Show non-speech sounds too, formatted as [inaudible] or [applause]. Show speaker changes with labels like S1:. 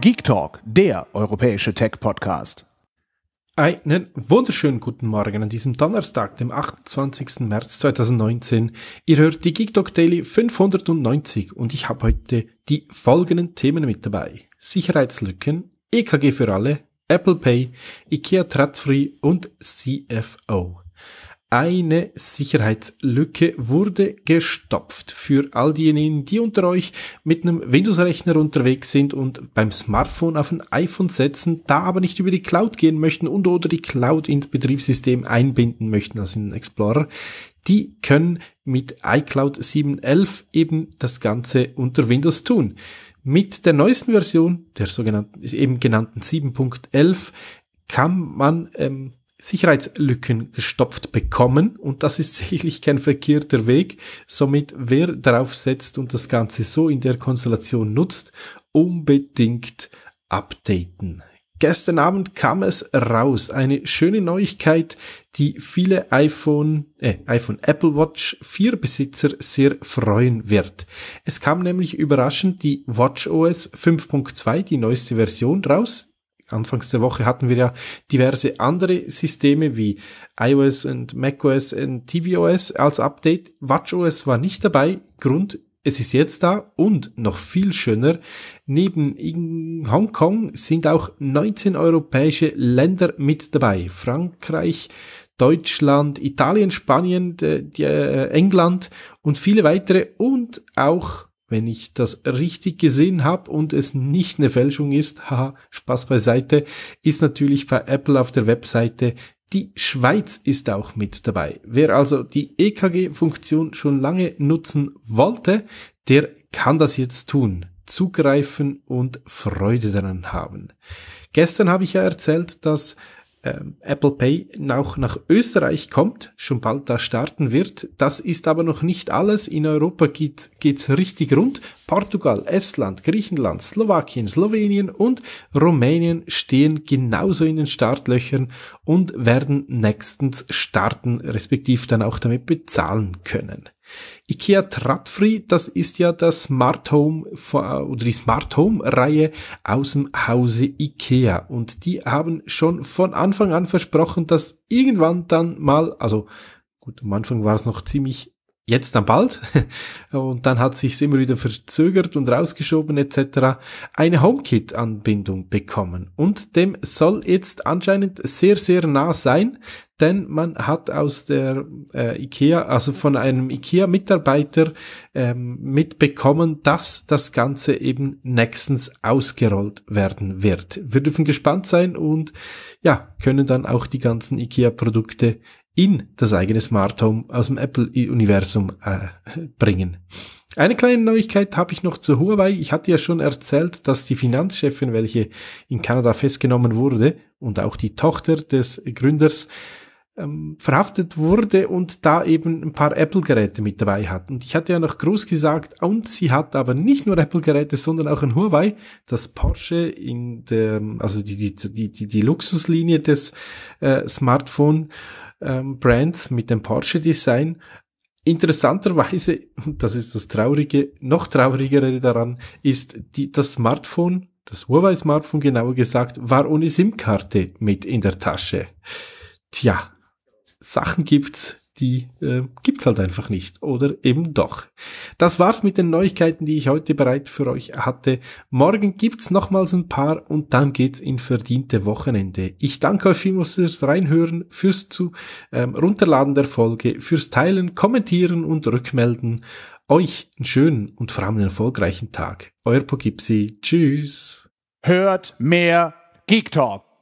S1: Geek Talk, der europäische Tech-Podcast. Einen wunderschönen guten Morgen an diesem Donnerstag, dem 28. März 2019. Ihr hört die Geek Talk Daily 590 und ich habe heute die folgenden Themen mit dabei. Sicherheitslücken, EKG für alle, Apple Pay, IKEA Tradfree und CFO eine Sicherheitslücke wurde gestopft. Für all diejenigen, die unter euch mit einem Windows-Rechner unterwegs sind und beim Smartphone auf ein iPhone setzen, da aber nicht über die Cloud gehen möchten und oder die Cloud ins Betriebssystem einbinden möchten, also in den Explorer, die können mit iCloud 7.11 eben das Ganze unter Windows tun. Mit der neuesten Version, der sogenannten, eben genannten 7.11, kann man ähm, Sicherheitslücken gestopft bekommen und das ist sicherlich kein verkehrter Weg. Somit, wer darauf setzt und das Ganze so in der Konstellation nutzt, unbedingt updaten. Gestern Abend kam es raus, eine schöne Neuigkeit, die viele iPhone, äh, iPhone Apple Watch 4 Besitzer sehr freuen wird. Es kam nämlich überraschend die Watch OS 5.2, die neueste Version raus Anfangs der Woche hatten wir ja diverse andere Systeme wie iOS und macOS und tvOS als Update. WatchOS war nicht dabei. Grund, es ist jetzt da und noch viel schöner. Neben Hongkong sind auch 19 europäische Länder mit dabei. Frankreich, Deutschland, Italien, Spanien, äh, England und viele weitere und auch wenn ich das richtig gesehen habe und es nicht eine Fälschung ist, [laughs] haha, Spaß beiseite, ist natürlich bei Apple auf der Webseite die Schweiz ist auch mit dabei. Wer also die EKG-Funktion schon lange nutzen wollte, der kann das jetzt tun, zugreifen und Freude daran haben. Gestern habe ich ja erzählt, dass ähm, Apple Pay auch nach Österreich kommt, schon bald da starten wird. Das ist aber noch nicht alles. In Europa geht geht's richtig rund. Portugal, Estland, Griechenland, Slowakien, Slowenien und Rumänien stehen genauso in den Startlöchern und werden nächstens starten, respektive dann auch damit bezahlen können. IKEA Tradfree, das ist ja das Smart Home oder die Smart Home Reihe aus dem Hause IKEA und die haben schon von Anfang an versprochen, dass irgendwann dann mal, also gut, am Anfang war es noch ziemlich jetzt dann bald. [laughs] Und dann hat sich's immer wieder verzögert und rausgeschoben etc. eine HomeKit-Anbindung bekommen. Und dem soll jetzt anscheinend sehr, sehr nah sein, denn man hat aus der äh, IKEA, also von einem IKEA-Mitarbeiter ähm, mitbekommen, dass das Ganze eben nächstens ausgerollt werden wird. Wir dürfen gespannt sein und ja, können dann auch die ganzen IKEA-Produkte in das eigene Smart Home aus dem Apple-Universum äh, bringen. Eine kleine Neuigkeit habe ich noch zu Huawei. Ich hatte ja schon erzählt, dass die Finanzchefin, welche in Kanada festgenommen wurde und auch die Tochter des Gründers, ähm, verhaftet wurde und da eben ein paar Apple-Geräte mit dabei hat. Und ich hatte ja noch groß gesagt, und sie hat aber nicht nur Apple-Geräte, sondern auch ein Huawei, das Porsche in der, also die, die, die, die, die Luxuslinie des äh, Smartphone ähm, Brands mit dem Porsche-Design. Interessanterweise, [laughs] das ist das Traurige, noch traurigere daran, ist die, das Smartphone, das Huawei-Smartphone genauer gesagt, war ohne SIM-Karte mit in der Tasche. Tja, Sachen gibt's, die äh, gibt's halt einfach nicht. Oder eben doch. Das war's mit den Neuigkeiten, die ich heute bereit für euch hatte. Morgen gibt's nochmals ein paar und dann geht's in verdiente Wochenende. Ich danke euch vielmals fürs Reinhören, fürs zu ähm, runterladen der Folge, fürs Teilen, Kommentieren und Rückmelden. Euch einen schönen und vor allem einen erfolgreichen Tag. Euer Pogipsi. Tschüss. Hört mehr Geek Talk.